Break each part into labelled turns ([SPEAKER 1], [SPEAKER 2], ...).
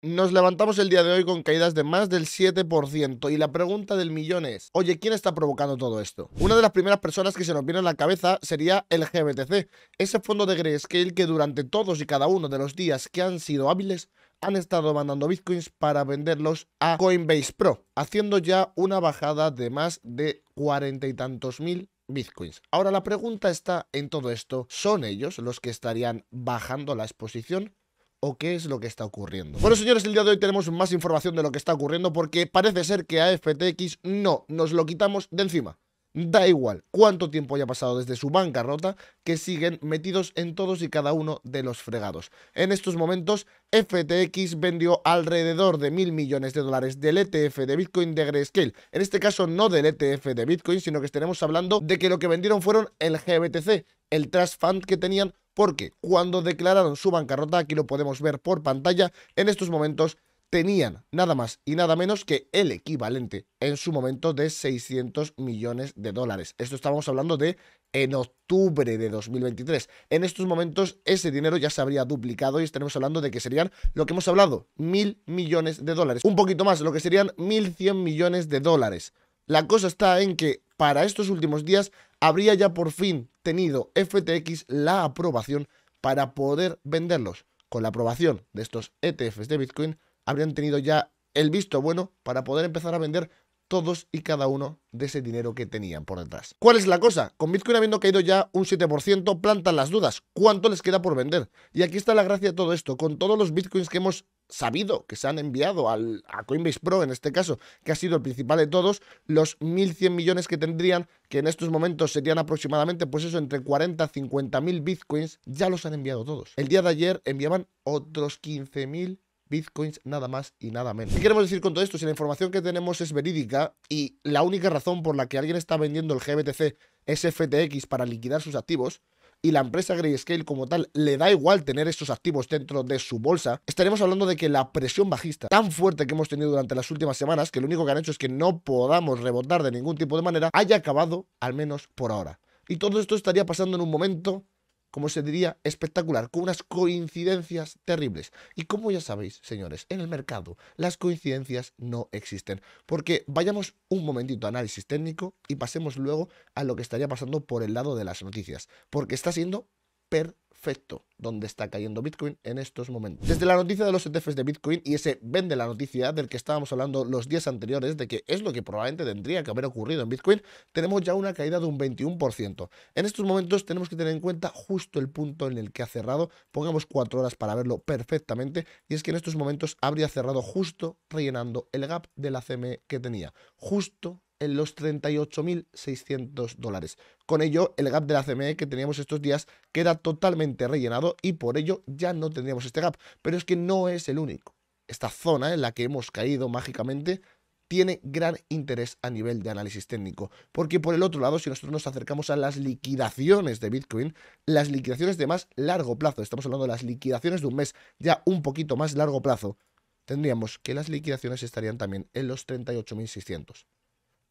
[SPEAKER 1] Nos levantamos el día de hoy con caídas de más del 7% y la pregunta del millón es, oye, ¿quién está provocando todo esto? Una de las primeras personas que se nos viene a la cabeza sería el GBTC, ese fondo de Grayscale que durante todos y cada uno de los días que han sido hábiles han estado mandando bitcoins para venderlos a Coinbase Pro, haciendo ya una bajada de más de cuarenta y tantos mil bitcoins. Ahora la pregunta está en todo esto, ¿son ellos los que estarían bajando la exposición? o qué es lo que está ocurriendo. Bueno, señores, el día de hoy tenemos más información de lo que está ocurriendo porque parece ser que a FTX no, nos lo quitamos de encima. Da igual cuánto tiempo haya pasado desde su bancarrota, que siguen metidos en todos y cada uno de los fregados. En estos momentos, FTX vendió alrededor de mil millones de dólares del ETF de Bitcoin de Grayscale. En este caso, no del ETF de Bitcoin, sino que estaremos hablando de que lo que vendieron fueron el GBTC, el Trust Fund que tenían porque cuando declararon su bancarrota, aquí lo podemos ver por pantalla, en estos momentos tenían nada más y nada menos que el equivalente en su momento de 600 millones de dólares. Esto estábamos hablando de en octubre de 2023. En estos momentos ese dinero ya se habría duplicado y estaremos hablando de que serían lo que hemos hablado, mil millones de dólares. Un poquito más, lo que serían 1.100 millones de dólares. La cosa está en que para estos últimos días habría ya por fin tenido FTX la aprobación para poder venderlos. Con la aprobación de estos ETFs de Bitcoin, habrían tenido ya el visto bueno para poder empezar a vender todos y cada uno de ese dinero que tenían por detrás. ¿Cuál es la cosa? Con Bitcoin habiendo caído ya un 7%, plantan las dudas. ¿Cuánto les queda por vender? Y aquí está la gracia de todo esto. Con todos los Bitcoins que hemos sabido que se han enviado a Coinbase Pro, en este caso, que ha sido el principal de todos, los 1.100 millones que tendrían, que en estos momentos serían aproximadamente, pues eso, entre 40 y 50.000 bitcoins, ya los han enviado todos. El día de ayer enviaban otros 15.000 bitcoins nada más y nada menos. ¿Qué queremos decir con todo esto? Si la información que tenemos es verídica y la única razón por la que alguien está vendiendo el GBTC es FTX para liquidar sus activos, y la empresa Grayscale como tal le da igual tener estos activos dentro de su bolsa, estaremos hablando de que la presión bajista tan fuerte que hemos tenido durante las últimas semanas, que lo único que han hecho es que no podamos rebotar de ningún tipo de manera, haya acabado al menos por ahora. Y todo esto estaría pasando en un momento como se diría, espectacular, con unas coincidencias terribles. Y como ya sabéis, señores, en el mercado las coincidencias no existen. Porque vayamos un momentito a análisis técnico y pasemos luego a lo que estaría pasando por el lado de las noticias. Porque está siendo perfecto donde está cayendo Bitcoin en estos momentos. Desde la noticia de los ETFs de Bitcoin y ese vende la noticia del que estábamos hablando los días anteriores de que es lo que probablemente tendría que haber ocurrido en Bitcoin, tenemos ya una caída de un 21%. En estos momentos tenemos que tener en cuenta justo el punto en el que ha cerrado, pongamos cuatro horas para verlo perfectamente, y es que en estos momentos habría cerrado justo rellenando el gap de la CME que tenía, justo en los 38.600 dólares. Con ello, el gap de la CME que teníamos estos días queda totalmente rellenado y por ello ya no tendríamos este gap. Pero es que no es el único. Esta zona en la que hemos caído mágicamente tiene gran interés a nivel de análisis técnico, porque por el otro lado, si nosotros nos acercamos a las liquidaciones de Bitcoin, las liquidaciones de más largo plazo, estamos hablando de las liquidaciones de un mes ya un poquito más largo plazo, tendríamos que las liquidaciones estarían también en los 38.600.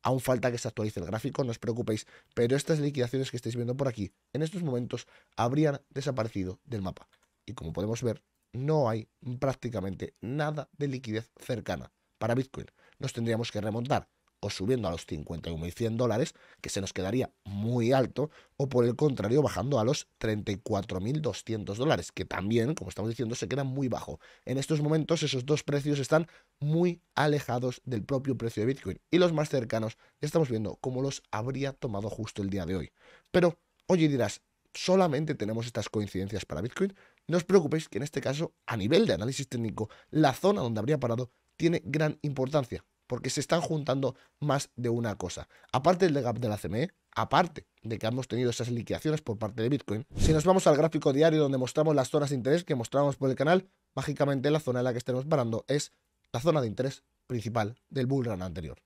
[SPEAKER 1] Aún falta que se actualice el gráfico, no os preocupéis, pero estas liquidaciones que estáis viendo por aquí, en estos momentos, habrían desaparecido del mapa. Y como podemos ver, no hay prácticamente nada de liquidez cercana para Bitcoin. Nos tendríamos que remontar o subiendo a los 51.100 dólares, que se nos quedaría muy alto, o por el contrario bajando a los 34.200 dólares, que también, como estamos diciendo, se queda muy bajo. En estos momentos esos dos precios están muy alejados del propio precio de Bitcoin y los más cercanos estamos viendo cómo los habría tomado justo el día de hoy. Pero, oye dirás, solamente tenemos estas coincidencias para Bitcoin. No os preocupéis que en este caso, a nivel de análisis técnico, la zona donde habría parado tiene gran importancia porque se están juntando más de una cosa. Aparte del gap de la CME, aparte de que hemos tenido esas liquidaciones por parte de Bitcoin, si nos vamos al gráfico diario donde mostramos las zonas de interés que mostramos por el canal, mágicamente la zona en la que estemos parando es la zona de interés principal del bull run anterior.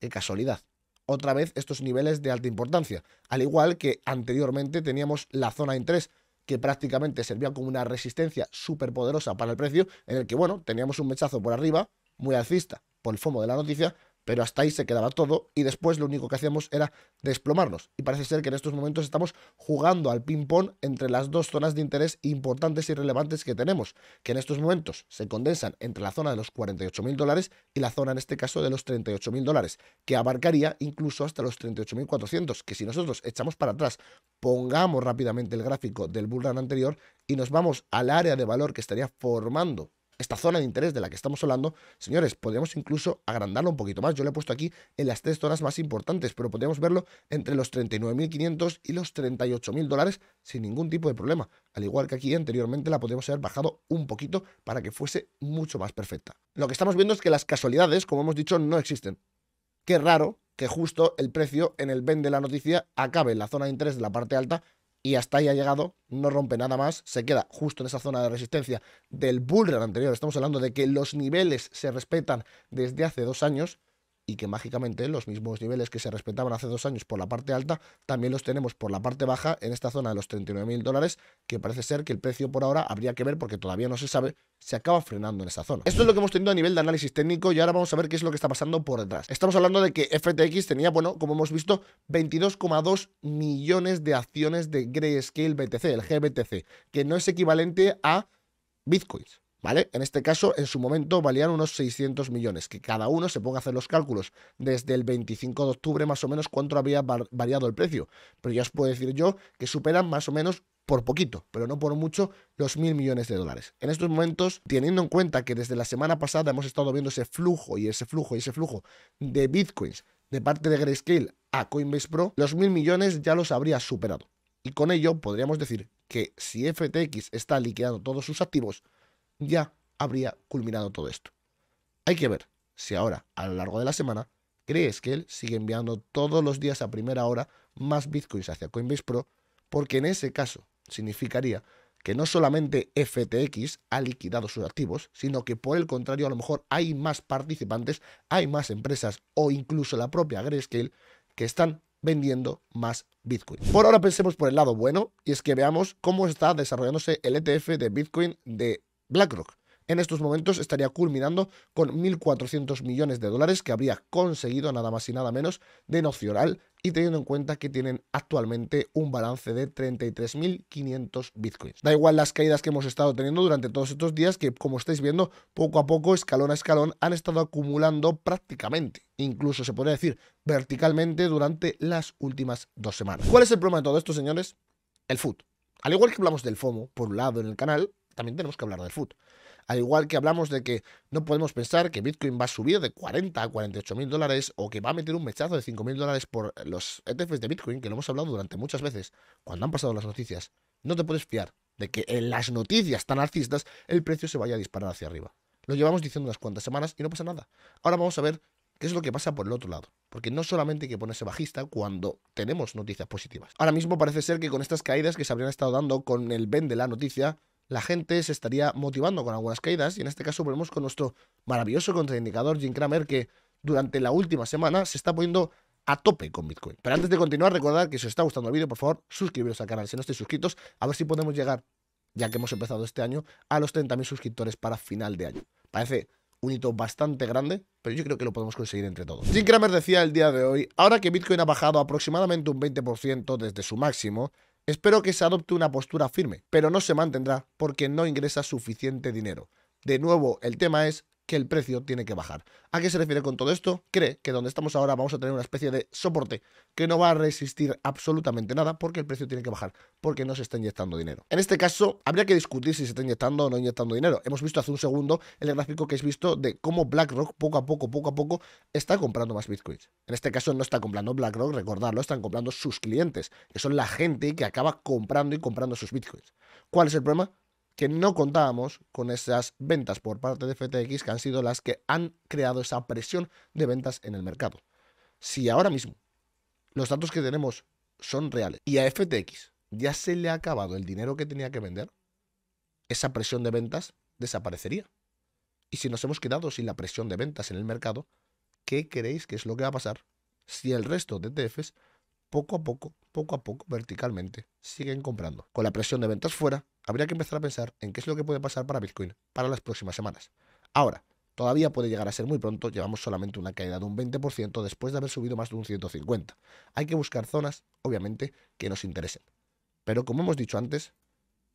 [SPEAKER 1] ¡Qué casualidad! Otra vez estos niveles de alta importancia, al igual que anteriormente teníamos la zona de interés que prácticamente servía como una resistencia súper poderosa para el precio, en el que, bueno, teníamos un mechazo por arriba muy alcista, por el FOMO de la noticia, pero hasta ahí se quedaba todo y después lo único que hacíamos era desplomarnos. Y parece ser que en estos momentos estamos jugando al ping-pong entre las dos zonas de interés importantes y relevantes que tenemos, que en estos momentos se condensan entre la zona de los 48.000 dólares y la zona en este caso de los 38.000 dólares, que abarcaría incluso hasta los 38.400, que si nosotros echamos para atrás, pongamos rápidamente el gráfico del bullrun anterior y nos vamos al área de valor que estaría formando esta zona de interés de la que estamos hablando, señores, podríamos incluso agrandarlo un poquito más. Yo lo he puesto aquí en las tres zonas más importantes, pero podríamos verlo entre los 39.500 y los 38.000 dólares sin ningún tipo de problema. Al igual que aquí anteriormente la podríamos haber bajado un poquito para que fuese mucho más perfecta. Lo que estamos viendo es que las casualidades, como hemos dicho, no existen. Qué raro que justo el precio en el ven de la noticia acabe en la zona de interés de la parte alta y hasta ahí ha llegado, no rompe nada más, se queda justo en esa zona de resistencia del bull anterior. Estamos hablando de que los niveles se respetan desde hace dos años, y que mágicamente los mismos niveles que se respetaban hace dos años por la parte alta, también los tenemos por la parte baja en esta zona de los 39.000 dólares, que parece ser que el precio por ahora habría que ver porque todavía no se sabe, se acaba frenando en esa zona. Esto es lo que hemos tenido a nivel de análisis técnico y ahora vamos a ver qué es lo que está pasando por detrás. Estamos hablando de que FTX tenía, bueno, como hemos visto, 22,2 millones de acciones de Grayscale BTC, el GBTC, que no es equivalente a Bitcoins. En este caso, en su momento valían unos 600 millones, que cada uno se ponga a hacer los cálculos desde el 25 de octubre más o menos cuánto había variado el precio. Pero ya os puedo decir yo que superan más o menos por poquito, pero no por mucho, los mil millones de dólares. En estos momentos, teniendo en cuenta que desde la semana pasada hemos estado viendo ese flujo y ese flujo y ese flujo de bitcoins de parte de Grayscale a Coinbase Pro, los mil millones ya los habría superado. Y con ello podríamos decir que si FTX está liquidando todos sus activos, ya habría culminado todo esto. Hay que ver si ahora, a lo largo de la semana, crees que él sigue enviando todos los días a primera hora más bitcoins hacia Coinbase Pro, porque en ese caso significaría que no solamente FTX ha liquidado sus activos, sino que por el contrario a lo mejor hay más participantes, hay más empresas o incluso la propia Grayscale que están vendiendo más Bitcoin. Por ahora pensemos por el lado bueno y es que veamos cómo está desarrollándose el ETF de Bitcoin de BlackRock. En estos momentos estaría culminando con 1.400 millones de dólares que habría conseguido nada más y nada menos de Nocional y teniendo en cuenta que tienen actualmente un balance de 33.500 bitcoins. Da igual las caídas que hemos estado teniendo durante todos estos días que como estáis viendo poco a poco, escalón a escalón, han estado acumulando prácticamente incluso se podría decir verticalmente durante las últimas dos semanas. ¿Cuál es el problema de todo esto, señores? El food. Al igual que hablamos del FOMO, por un lado en el canal, también tenemos que hablar del FUT. Al igual que hablamos de que no podemos pensar que Bitcoin va a subir de 40 a 48 mil dólares o que va a meter un mechazo de 5 mil dólares por los ETFs de Bitcoin, que lo hemos hablado durante muchas veces cuando han pasado las noticias. No te puedes fiar de que en las noticias tan alcistas el precio se vaya a disparar hacia arriba. Lo llevamos diciendo unas cuantas semanas y no pasa nada. Ahora vamos a ver qué es lo que pasa por el otro lado. Porque no solamente hay que ponerse bajista cuando tenemos noticias positivas. Ahora mismo parece ser que con estas caídas que se habrían estado dando con el ven de la noticia, la gente se estaría motivando con algunas caídas y en este caso volvemos con nuestro maravilloso contraindicador Jim Kramer que durante la última semana se está poniendo a tope con Bitcoin. Pero antes de continuar, recordad que si os está gustando el vídeo, por favor, suscribiros al canal si no estáis suscritos, a ver si podemos llegar, ya que hemos empezado este año, a los 30.000 suscriptores para final de año. Parece un hito bastante grande, pero yo creo que lo podemos conseguir entre todos. Jim Cramer decía el día de hoy, ahora que Bitcoin ha bajado aproximadamente un 20% desde su máximo, Espero que se adopte una postura firme, pero no se mantendrá porque no ingresa suficiente dinero. De nuevo, el tema es que el precio tiene que bajar. ¿A qué se refiere con todo esto? Cree que donde estamos ahora vamos a tener una especie de soporte que no va a resistir absolutamente nada porque el precio tiene que bajar, porque no se está inyectando dinero. En este caso, habría que discutir si se está inyectando o no inyectando dinero. Hemos visto hace un segundo el gráfico que es visto de cómo BlackRock poco a poco, poco a poco, está comprando más bitcoins. En este caso no está comprando BlackRock, recordarlo, están comprando sus clientes, que son la gente que acaba comprando y comprando sus bitcoins. ¿Cuál es el problema? que no contábamos con esas ventas por parte de FTX que han sido las que han creado esa presión de ventas en el mercado. Si ahora mismo los datos que tenemos son reales y a FTX ya se le ha acabado el dinero que tenía que vender, esa presión de ventas desaparecería. Y si nos hemos quedado sin la presión de ventas en el mercado, ¿qué creéis que es lo que va a pasar si el resto de ETFs poco a poco, poco a poco, verticalmente, siguen comprando? Con la presión de ventas fuera, habría que empezar a pensar en qué es lo que puede pasar para Bitcoin para las próximas semanas. Ahora, todavía puede llegar a ser muy pronto, llevamos solamente una caída de un 20% después de haber subido más de un 150. Hay que buscar zonas, obviamente, que nos interesen. Pero como hemos dicho antes,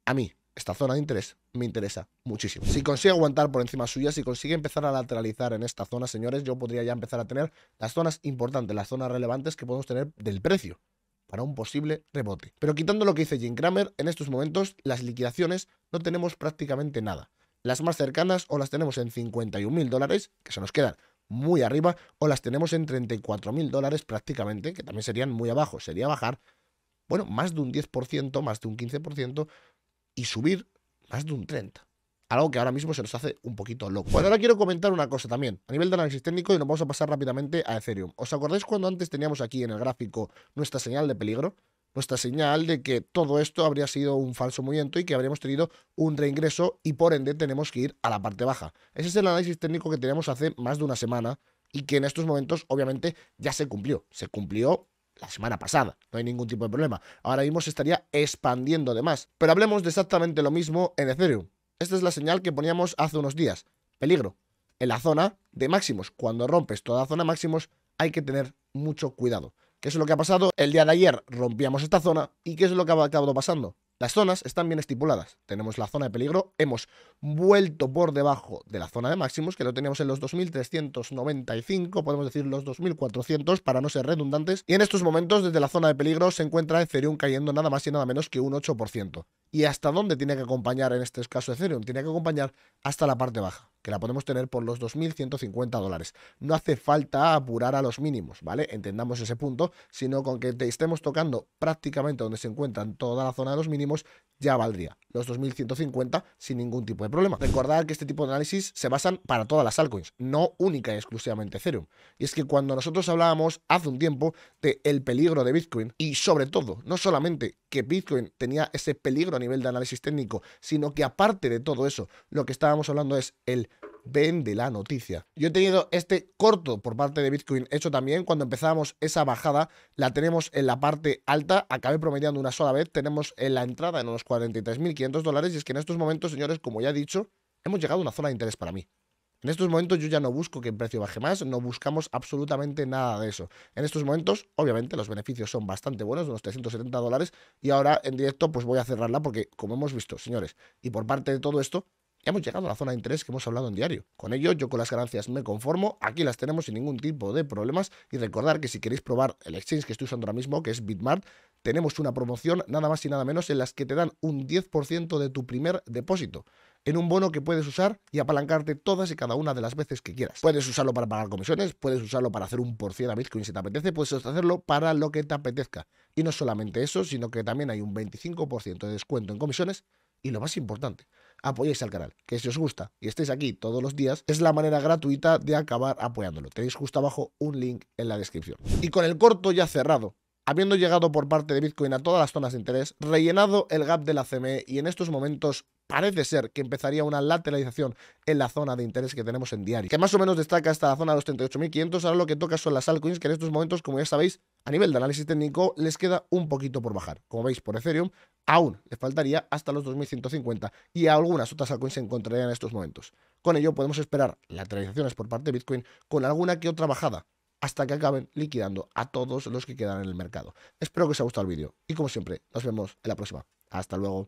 [SPEAKER 1] a mí esta zona de interés me interesa muchísimo. Si consigue aguantar por encima suya, si consigue empezar a lateralizar en esta zona, señores, yo podría ya empezar a tener las zonas importantes, las zonas relevantes que podemos tener del precio para un posible rebote. Pero quitando lo que dice Jim Kramer, en estos momentos las liquidaciones no tenemos prácticamente nada. Las más cercanas o las tenemos en 51.000 dólares, que se nos quedan muy arriba, o las tenemos en 34.000 dólares prácticamente, que también serían muy abajo. Sería bajar, bueno, más de un 10%, más de un 15% y subir más de un 30% algo que ahora mismo se nos hace un poquito loco. Bueno, ahora quiero comentar una cosa también, a nivel de análisis técnico, y nos vamos a pasar rápidamente a Ethereum. ¿Os acordáis cuando antes teníamos aquí en el gráfico nuestra señal de peligro? Nuestra señal de que todo esto habría sido un falso movimiento y que habríamos tenido un reingreso y por ende tenemos que ir a la parte baja. Ese es el análisis técnico que teníamos hace más de una semana y que en estos momentos obviamente ya se cumplió. Se cumplió la semana pasada, no hay ningún tipo de problema. Ahora mismo se estaría expandiendo de más. Pero hablemos de exactamente lo mismo en Ethereum. Esta es la señal que poníamos hace unos días. Peligro. En la zona de máximos. Cuando rompes toda zona máximos hay que tener mucho cuidado. ¿Qué es lo que ha pasado? El día de ayer rompíamos esta zona y ¿qué es lo que ha acabado pasando? Las zonas están bien estipuladas. Tenemos la zona de peligro, hemos vuelto por debajo de la zona de máximos, que lo teníamos en los 2395, podemos decir los 2400 para no ser redundantes. Y en estos momentos, desde la zona de peligro, se encuentra Ethereum cayendo nada más y nada menos que un 8%. ¿Y hasta dónde tiene que acompañar en este caso Ethereum? Tiene que acompañar hasta la parte baja, que la podemos tener por los 2.150 dólares. No hace falta apurar a los mínimos, ¿vale? Entendamos ese punto, sino con que te estemos tocando prácticamente donde se encuentran toda la zona de los mínimos, ya valdría los 2150 sin ningún tipo de problema. Recordad que este tipo de análisis se basan para todas las altcoins, no única y exclusivamente Ethereum. Y es que cuando nosotros hablábamos hace un tiempo de el peligro de Bitcoin y sobre todo, no solamente que Bitcoin tenía ese peligro a nivel de análisis técnico, sino que aparte de todo eso, lo que estábamos hablando es el vende la noticia. Yo he tenido este corto por parte de Bitcoin hecho también. Cuando empezamos esa bajada, la tenemos en la parte alta. Acabé promediando una sola vez. Tenemos en la entrada en unos 43.500 dólares. Y es que en estos momentos, señores, como ya he dicho, hemos llegado a una zona de interés para mí. En estos momentos yo ya no busco que el precio baje más, no buscamos absolutamente nada de eso. En estos momentos, obviamente, los beneficios son bastante buenos, unos 370 dólares, y ahora en directo pues voy a cerrarla porque, como hemos visto, señores, y por parte de todo esto, hemos llegado a la zona de interés que hemos hablado en diario. Con ello, yo con las ganancias me conformo, aquí las tenemos sin ningún tipo de problemas y recordar que si queréis probar el exchange que estoy usando ahora mismo, que es Bitmart, tenemos una promoción nada más y nada menos en las que te dan un 10% de tu primer depósito en un bono que puedes usar y apalancarte todas y cada una de las veces que quieras. Puedes usarlo para pagar comisiones, puedes usarlo para hacer un por a Bitcoin si te apetece, puedes hacerlo para lo que te apetezca. Y no solamente eso, sino que también hay un 25% de descuento en comisiones y lo más importante, apoyéis al canal, que si os gusta y estéis aquí todos los días, es la manera gratuita de acabar apoyándolo. Tenéis justo abajo un link en la descripción. Y con el corto ya cerrado, habiendo llegado por parte de Bitcoin a todas las zonas de interés, rellenado el gap de la CME y en estos momentos parece ser que empezaría una lateralización en la zona de interés que tenemos en diario, que más o menos destaca hasta la zona de los 38.500, ahora lo que toca son las altcoins que en estos momentos, como ya sabéis, a nivel de análisis técnico les queda un poquito por bajar. Como veis por Ethereum, aún les faltaría hasta los 2150 y algunas otras altcoins se encontrarían en estos momentos. Con ello podemos esperar lateralizaciones por parte de Bitcoin con alguna que otra bajada, hasta que acaben liquidando a todos los que quedan en el mercado. Espero que os haya gustado el vídeo y como siempre, nos vemos en la próxima. Hasta luego.